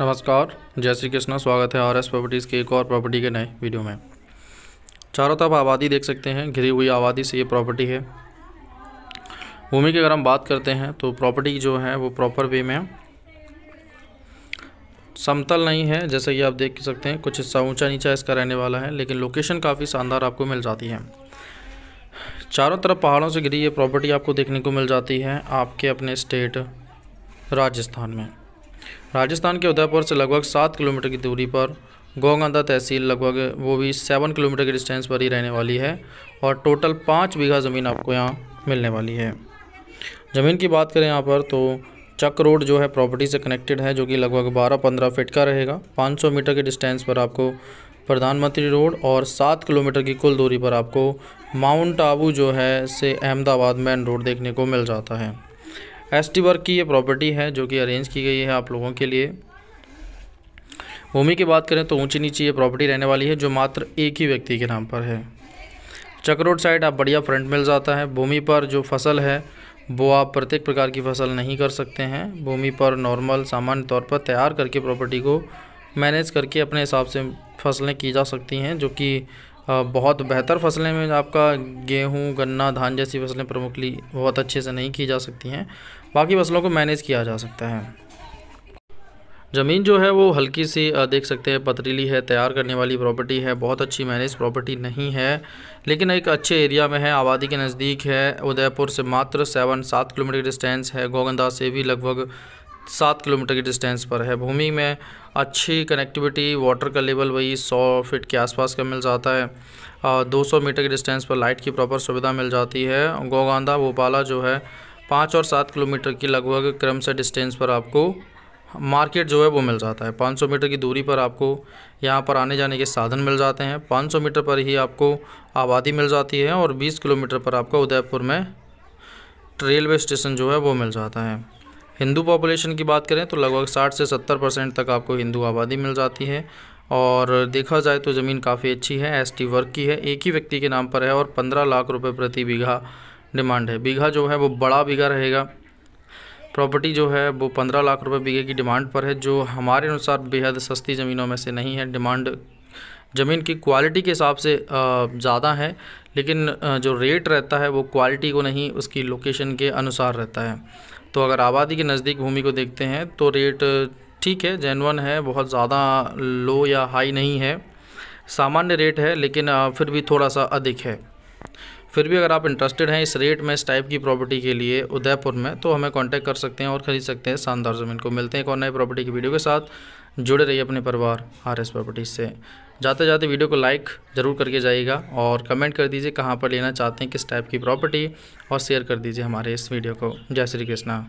नमस्कार जय श्री कृष्णा स्वागत है आर एस प्रॉपर्टीज़ के एक और प्रॉपर्टी के नए वीडियो में चारों तरफ आबादी देख सकते हैं घिरी हुई आबादी से ये प्रॉपर्टी है भूमि की अगर हम बात करते हैं तो प्रॉपर्टी जो है वो प्रॉपर वे में समतल नहीं है जैसे कि आप देख सकते हैं कुछ हिस्सा ऊँचा नीचा इसका रहने वाला है लेकिन लोकेशन काफ़ी शानदार आपको मिल जाती है चारों तरफ पहाड़ों से घिरी ये प्रॉपर्टी आपको देखने को मिल जाती है आपके अपने स्टेट राजस्थान में राजस्थान के उदयपुर से लगभग सात किलोमीटर की दूरी पर गौगंदा तहसील लगभग वो भी सेवन किलोमीटर के डिस्टेंस पर ही रहने वाली है और टोटल पाँच बीघा ज़मीन आपको यहाँ मिलने वाली है ज़मीन की बात करें यहाँ पर तो चक रोड जो है प्रॉपर्टी से कनेक्टेड है जो कि लगभग 12-15 फीट का रहेगा 500 मीटर के डिस्टेंस पर आपको प्रधानमंत्री रोड और 7 किलोमीटर की कुल दूरी पर आपको माउंट आबू जो है से अहमदाबाद मेन रोड देखने को मिल जाता है एस टी वर्ग की ये प्रॉपर्टी है जो कि अरेंज की गई है आप लोगों के लिए भूमि की बात करें तो ऊंची नीची ये प्रॉपर्टी रहने वाली है जो मात्र एक ही व्यक्ति के नाम पर है चक्रोड साइड आप बढ़िया फ्रंट मिल जाता है भूमि पर जो फसल है वो आप प्रत्येक प्रकार की फसल नहीं कर सकते हैं भूमि पर नॉर्मल सामान्य तौर पर तैयार करके प्रॉपर्टी को मैनेज करके अपने हिसाब से फसलें की जा सकती हैं जो कि बहुत बेहतर फसलें में आपका गेहूँ गन्ना धान जैसी फसलें प्रमुखली बहुत अच्छे से नहीं की जा सकती हैं बाकी फसलों को मैनेज किया जा सकता है ज़मीन जो है वो हल्की सी देख सकते हैं पथरीली है तैयार करने वाली प्रॉपर्टी है बहुत अच्छी मैनेज प्रॉपर्टी नहीं है लेकिन एक अच्छे एरिया में है आबादी के नज़दीक है उदयपुर से मात्र सेवन सात किलोमीटर डिस्टेंस है गोगंदा से भी लगभग सात किलोमीटर की डिस्टेंस पर है भूमि में अच्छी कनेक्टिविटी वाटर का लेवल वही सौ फीट के आसपास का मिल जाता है दो सौ मीटर की डिस्टेंस पर लाइट की प्रॉपर सुविधा मिल जाती है गोगांधा भोपाला जो है पाँच और सात किलोमीटर की लगभग क्रम से डिस्टेंस पर आपको मार्केट जो है वो मिल जाता है 500 मीटर की दूरी पर आपको यहाँ पर आने जाने के साधन मिल जाते हैं 500 मीटर पर ही आपको आबादी मिल जाती है और 20 किलोमीटर पर आपका उदयपुर में रेलवे स्टेशन जो है वो मिल जाता है हिंदू पॉपुलेशन की बात करें तो लगभग 60 से 70 परसेंट तक आपको हिंदू आबादी मिल जाती है और देखा जाए तो ज़मीन काफ़ी अच्छी है एसटी वर्क की है एक ही व्यक्ति के नाम पर है और 15 लाख रुपए प्रति बीघा डिमांड है बीघा जो है वो बड़ा बीघा रहेगा प्रॉपर्टी जो है वो पंद्रह लाख रुपए बीघे की डिमांड पर है जो हमारे अनुसार बेहद सस्ती ज़मीनों में से नहीं है डिमांड ज़मीन की क्वालिटी के हिसाब से ज़्यादा है लेकिन जो रेट रहता है वो क्वालिटी को नहीं उसकी लोकेशन के अनुसार रहता है तो अगर आबादी के नज़दीक भूमि को देखते हैं तो रेट ठीक है जेनवन है बहुत ज़्यादा लो या हाई नहीं है सामान्य रेट है लेकिन फिर भी थोड़ा सा अधिक है फिर भी अगर आप इंटरेस्टेड हैं इस रेट में इस टाइप की प्रॉपर्टी के लिए उदयपुर में तो हमें कॉन्टैक्ट कर सकते हैं और ख़रीद सकते हैं शानदार ज़मीन को मिलते हैं एक और नई प्रॉपर्टी की वीडियो के साथ जुड़े रहिए अपने परिवार आर एस प्रॉपर्टीज़ से जाते जाते वीडियो को लाइक ज़रूर करके जाइएगा और कमेंट कर दीजिए कहाँ पर लेना चाहते हैं किस टाइप की प्रॉपर्टी और शेयर कर दीजिए हमारे इस वीडियो को जय श्री कृष्णा